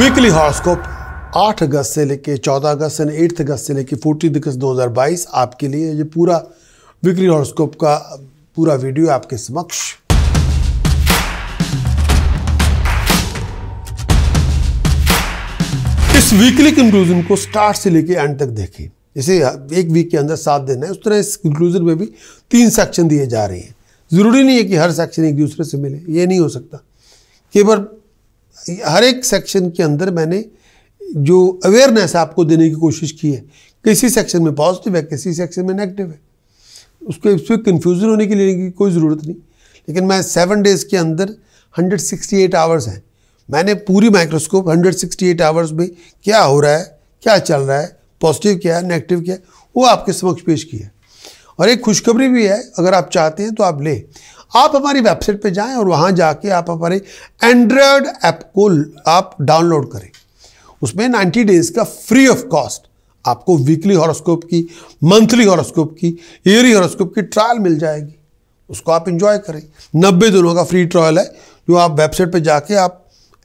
weekly horoscope 8 अगस्त से लेके 14 अगस्त से एट्थ अगस्त से लेके फोर्टीन अगस्त 2022 आपके लिए ये पूरा वीकली हॉरोस्कोप का पूरा वीडियो आपके समक्ष इस वीकली कंक्लूजन को स्टार्ट से लेके एंड तक देखें इसे एक वीक के अंदर सात दिन है उस तरह इस कंक्लूजन में भी तीन सेक्शन दिए जा रहे हैं ज़रूरी नहीं है कि हर सेक्शन एक दूसरे से मिले ये नहीं हो सकता केवल हर एक सेक्शन के अंदर मैंने जो अवेयरनेस आपको देने की कोशिश की है किसी सेक्शन में पॉजिटिव है किसी सेक्शन में नेगेटिव है उसको इसमें कन्फ्यूज़न होने के लिए की कोई ज़रूरत नहीं लेकिन मैं सेवन डेज़ के अंदर 168 आवर्स हैं मैंने पूरी माइक्रोस्कोप 168 आवर्स में क्या हो रहा है क्या चल रहा है पॉजिटिव क्या है नेगेटिव क्या है वो आपके समक्ष पेश किया और एक खुशखबरी भी है अगर आप चाहते हैं तो आप लें आप हमारी वेबसाइट पे जाएं और वहाँ जाके आप हमारे एंड्रॉयड ऐप को आप डाउनलोड करें उसमें 90 डेज़ का फ्री ऑफ कॉस्ट आपको वीकली हॉरोस्कोप की मंथली हॉरोस्कोप की ईयरली हॉरोस्कोप की ट्रायल मिल जाएगी उसको आप इंजॉय करें नब्बे दिनों का फ्री ट्रायल है जो आप वेबसाइट पर जाके आप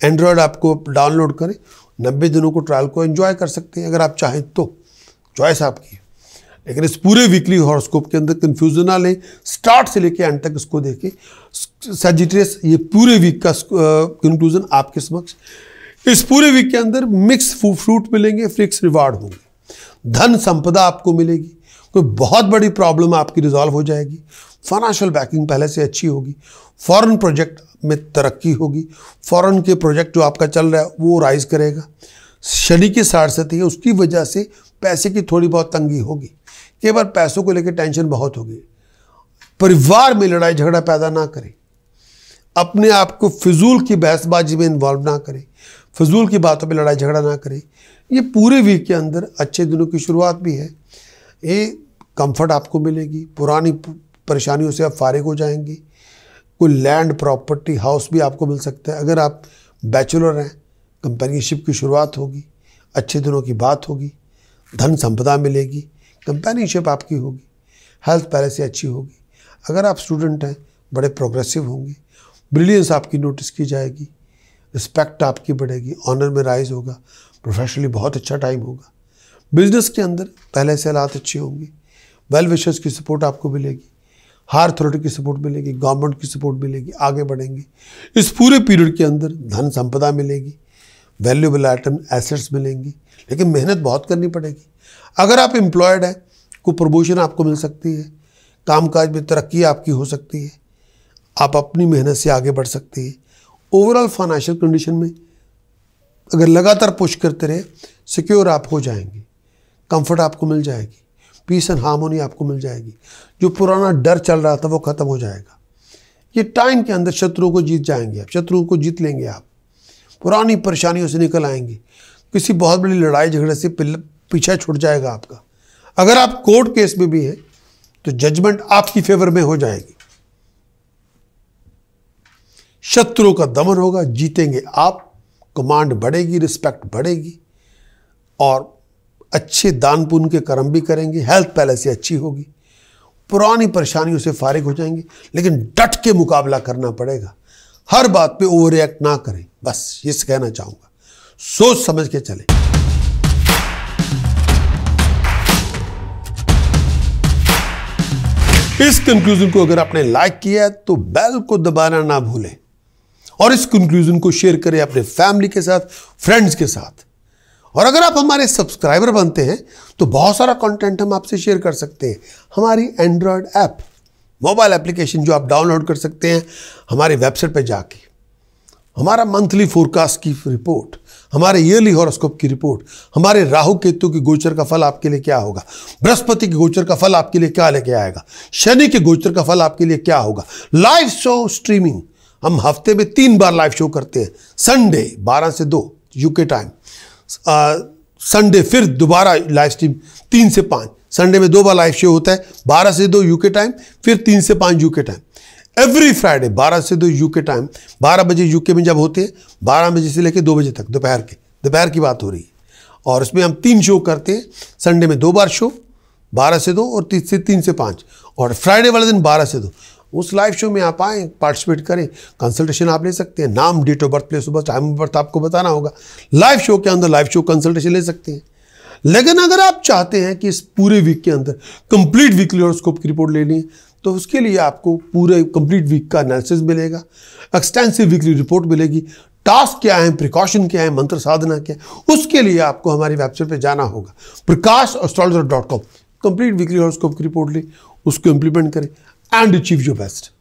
एंड्रॉयड ऐप को डाउनलोड करें नब्बे दिनों को ट्रायल को एंजॉय कर सकते हैं अगर आप चाहें तो चॉइस आपकी है लेकिन इस पूरे वीकली हॉरोस्कोप के अंदर कन्फ्यूजन ना लें स्टार्ट से लेके एंड तक इसको देखें सजिटेस ये पूरे वीक का कंक्लूजन आपके समक्ष इस पूरे वीक के अंदर मिक्स फ्रूट मिलेंगे फिक्स रिवार्ड होंगे धन संपदा आपको मिलेगी कोई बहुत बड़ी प्रॉब्लम आपकी रिजॉल्व हो जाएगी फाइनेंशियल बैकिंग पहले से अच्छी होगी फॉरेन प्रोजेक्ट में तरक्की होगी फॉरेन के प्रोजेक्ट जो आपका चल रहा है वो राइज करेगा शनि की सारसती है उसकी वजह से पैसे की थोड़ी बहुत तंगी होगी कई बार पैसों को लेकर टेंशन बहुत होगी परिवार में लड़ाई झगड़ा पैदा ना करें अपने आप को फिजूल की बहसबाजी में इन्वॉल्व ना करें फिजूल की बातों पे लड़ाई झगड़ा ना करें ये पूरे वीक के अंदर अच्छे दिनों की शुरुआत भी है ये कंफर्ट आपको मिलेगी पुरानी परेशानियों से आप फारिग हो जाएंगे कोई लैंड प्रॉपर्टी हाउस भी आपको मिल सकता है अगर आप बैचलर हैं कंपेनियनशिप की शुरुआत होगी अच्छे दिनों की बात होगी धन संपदा मिलेगी कंपेनियनशिप आपकी होगी हेल्थ पहले से अच्छी होगी अगर आप स्टूडेंट हैं बड़े प्रोग्रेसिव होंगे ब्रिलियंस आपकी नोटिस की जाएगी रिस्पेक्ट आपकी बढ़ेगी ऑनर में राइज होगा प्रोफेशनली बहुत अच्छा टाइम होगा बिजनेस के अंदर पहले से हालात अच्छे होंगे वेल विशर्स की सपोर्ट आपको मिलेगी हायर अथॉरिटी की सपोर्ट मिलेगी गवर्नमेंट की सपोर्ट मिलेगी आगे बढ़ेंगे इस पूरे पीरियड के अंदर धन संपदा मिलेगी वैल्यूबल आइटम एसेट्स मिलेंगी लेकिन मेहनत बहुत करनी पड़ेगी अगर आप एम्प्लॉयड हैं को प्रमोशन आपको मिल सकती है कामकाज में तरक्की आपकी हो सकती है आप अपनी मेहनत से आगे बढ़ सकती है ओवरऑल फाइनेंशियल कंडीशन में अगर लगातार पुश करते रहे सिक्योर आप हो जाएंगे कंफर्ट आपको मिल जाएगी पीस एंड हार्मोनी आपको मिल जाएगी जो पुराना डर चल रहा था वो ख़त्म हो जाएगा ये टाइम के अंदर शत्रुओं को जीत जाएंगे आप शत्रुओं को जीत लेंगे आप पुरानी परेशानियों से निकल आएंगे किसी बहुत बड़ी लड़ाई झगड़े से पीछा छूट जाएगा आपका अगर आप कोर्ट केस में भी हैं तो जजमेंट आपकी फेवर में हो जाएगी शत्रु का दमन होगा जीतेंगे आप कमांड बढ़ेगी रिस्पेक्ट बढ़ेगी और अच्छे दान पुण्य के कर्म भी करेंगे हेल्थ पहले से अच्छी होगी पुरानी परेशानियों से फारिग हो जाएंगे लेकिन डट के मुकाबला करना पड़ेगा हर बात पे ओवर रिएक्ट ना करें बस ये कहना चाहूंगा सोच समझ के चले इस कंक्लूजन को अगर आपने लाइक किया है तो बेल को दबाना ना भूलें और इस कंक्लूजन को शेयर करें अपने फैमिली के साथ फ्रेंड्स के साथ और अगर आप हमारे सब्सक्राइबर बनते हैं तो बहुत सारा कंटेंट हम आपसे शेयर कर सकते हैं हमारी एंड्रॉयड ऐप मोबाइल एप्लीकेशन जो आप डाउनलोड कर सकते हैं हमारी वेबसाइट पर जाके हमारा मंथली फोरकास्ट की रिपोर्ट हमारे ईयरली हॉरोस्कोप की रिपोर्ट हमारे राहु केतु के गोचर का फल आपके लिए क्या होगा बृहस्पति के गोचर का फल आपके लिए क्या लेके आएगा शनि के गोचर का फल आपके लिए क्या होगा लाइव शो स्ट्रीमिंग हम हफ्ते में तीन बार लाइव शो करते हैं संडे बारह से दो यूके टाइम संडे फिर दोबारा लाइव स्ट्रीम तीन से पाँच संडे में दो बार लाइव शो होता है बारह से दो यूके टाइम फिर तीन से पाँच यूके टाइम एवरी फ्राइडे 12 से दो यूके टाइम 12 बजे यूके में जब होते हैं 12 बजे से लेकर 2 बजे तक दोपहर के दोपहर की बात हो रही है और उसमें हम तीन शो करते हैं संडे में दो बार शो बारह से दो और तीन से तीन से पाँच और फ्राइडे वाले दिन बारह से दो उस लाइव शो में आप आएँ पार्टिसिपेट करें कंसल्टेशन आप ले सकते हैं नाम date of birth place time of birth आपको बताना होगा लाइव शो के अंदर लाइव शो कंसल्टेशन ले सकते हैं लेकिन अगर आप चाहते हैं कि इस पूरे वीक के अंदर कंप्लीट वीकली हॉरोस्कोप की रिपोर्ट लेनी है तो उसके लिए आपको पूरे कंप्लीट वीक का एनालिसिस मिलेगा एक्सटेंसिव वीकली रिपोर्ट मिलेगी टास्क क्या है प्रिकॉशन क्या है मंत्र साधना क्या है उसके लिए आपको हमारी वेबसाइट पर जाना होगा Prakash astrologer dot com complete weekly horoscope की रिपोर्ट ली उसको इम्प्लीमेंट करें एंड अचीव योर बेस्ट